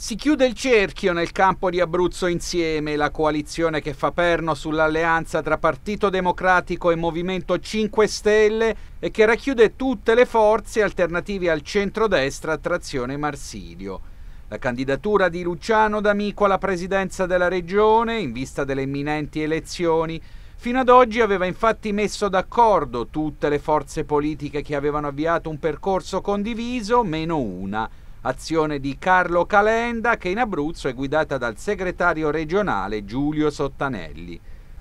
Si chiude il cerchio nel campo di Abruzzo insieme, la coalizione che fa perno sull'alleanza tra Partito Democratico e Movimento 5 Stelle e che racchiude tutte le forze alternative al centrodestra a trazione Marsilio. La candidatura di Luciano D'Amico alla presidenza della regione, in vista delle imminenti elezioni, fino ad oggi aveva infatti messo d'accordo tutte le forze politiche che avevano avviato un percorso condiviso, meno una – azione di Carlo Calenda che in Abruzzo è guidata dal segretario regionale Giulio Sottanelli.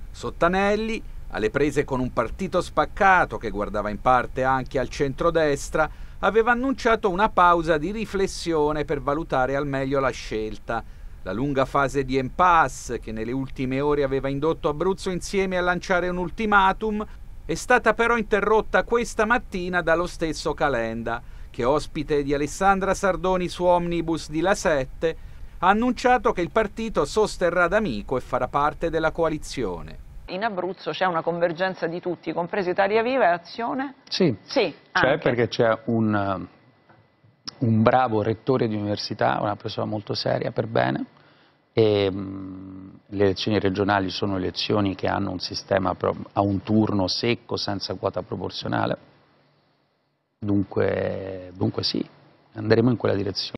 Sottanelli, alle prese con un partito spaccato che guardava in parte anche al centrodestra, aveva annunciato una pausa di riflessione per valutare al meglio la scelta. La lunga fase di impasse che nelle ultime ore aveva indotto Abruzzo insieme a lanciare un ultimatum è stata però interrotta questa mattina dallo stesso Calenda, che ospite di Alessandra Sardoni su Omnibus di La 7 ha annunciato che il partito sosterrà D'Amico e farà parte della coalizione. In Abruzzo c'è una convergenza di tutti, compresi Italia Viva e Azione? Sì, sì c'è perché c'è un, um, un bravo rettore di università, una persona molto seria per bene, e, ehm, le elezioni regionali sono elezioni che hanno un sistema a un turno secco, senza quota proporzionale, dunque, dunque sì, andremo in quella direzione.